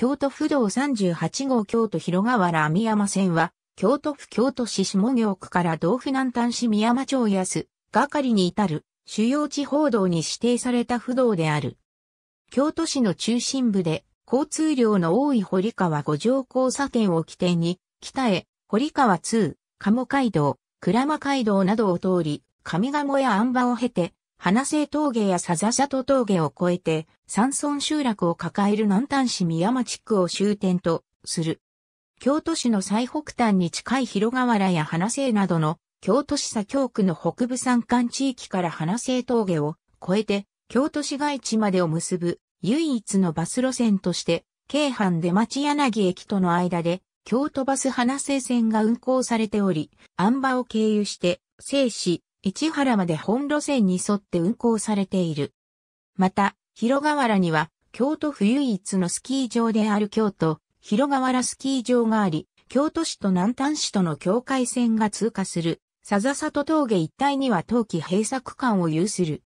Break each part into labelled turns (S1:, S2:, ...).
S1: 京都府道38号京都広川原網山線は、京都府京都市下京区から道府南端市宮山町安、がかりに至る、主要地方道に指定された府道である。京都市の中心部で、交通量の多い堀川五条交差点を起点に、北へ、堀川2、鴨街道、鞍馬街道などを通り、上鴨や安場を経て、花瀬峠や佐々里峠を越えて、山村集落を抱える南端市宮町区を終点とする。京都市の最北端に近い広河原や花瀬などの京都市左京区の北部山間地域から花瀬峠を越えて京都市街地までを結ぶ唯一のバス路線として京阪出町柳駅との間で京都バス花瀬線が運行されており、安馬を経由して、静止、市原まで本路線に沿って運行されている。また、広河原には、京都府唯一のスキー場である京都、広河原スキー場があり、京都市と南端市との境界線が通過する、佐々里峠一帯には冬季閉鎖区間を有する。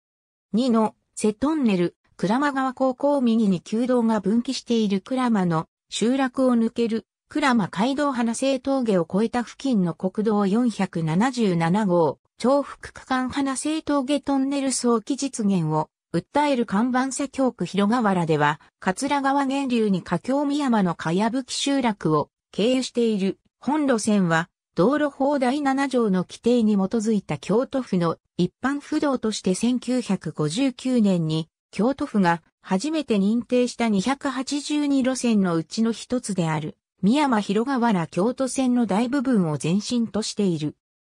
S1: 2の、瀬トンネル、倉間川高校右に旧道が分岐している倉間の集落を抜ける、倉間街道花生峠を越えた付近の国道477号、重複区間花生峠トンネル早期実現を訴える看板社協区広河原では、桂川源流に下京三山の茅葺集落を経由している本路線は、道路法第7条の規定に基づいた京都府の一般不動として1959年に京都府が初めて認定した282路線のうちの一つである、宮山広河原京都線の大部分を前進としている。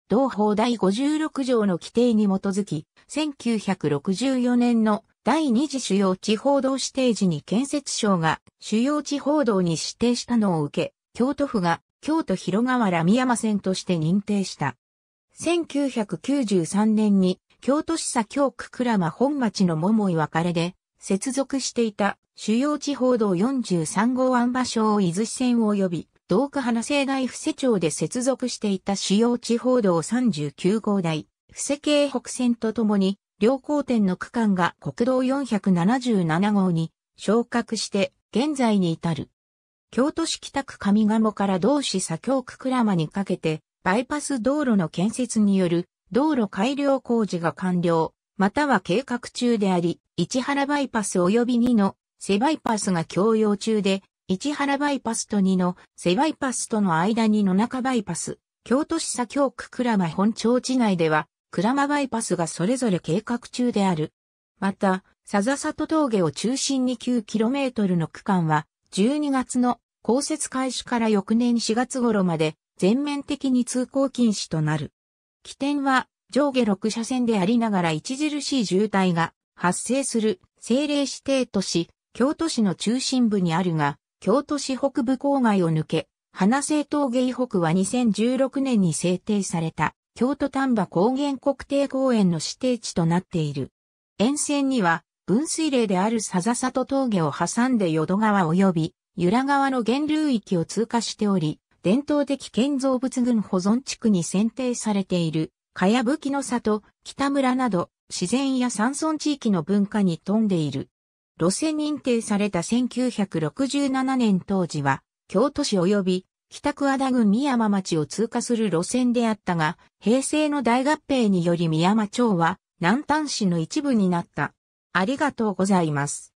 S1: 同法第56条の規定に基づき、1964年の第二次主要地方道指定時に建設省が主要地方道に指定したのを受け、京都府が京都広川ら宮山線として認定した。1993年に京都市左京区倉間本町の桃井別れで接続していた主要地方道43号案場所を伊豆支線を呼び、同区花生大布施町で接続していた主要地方道39号台、布施系北線とともに、両交点の区間が国道477号に昇格して現在に至る。京都市北区上鴨から同市左京区倉間にかけて、バイパス道路の建設による道路改良工事が完了、または計画中であり、市原バイパス及び2の背バイパスが供用中で、市原バイパスと2の瀬バイパスとの間に野中バイパス、京都市左京区倉間本町地内では、倉間バイパスがそれぞれ計画中である。また、笹里峠を中心に 9km の区間は、12月の降雪開始から翌年4月頃まで全面的に通行禁止となる。起点は上下6車線でありながら著しい渋滞が発生する政令指定都市、京都市の中心部にあるが、京都市北部郊外を抜け、花生峠以北は2016年に制定された京都丹波高原国定公園の指定地となっている。沿線には分水嶺である笹里峠を挟んで淀川及び由良川の源流域を通過しており、伝統的建造物群保存地区に選定されている、かやぶきの里、北村など、自然や山村地域の文化に富んでいる路線認定された1967年当時は、京都市及び北区和田郡宮間町を通過する路線であったが、平成の大合併により宮間町は南端市の一部になった。ありがとうございます。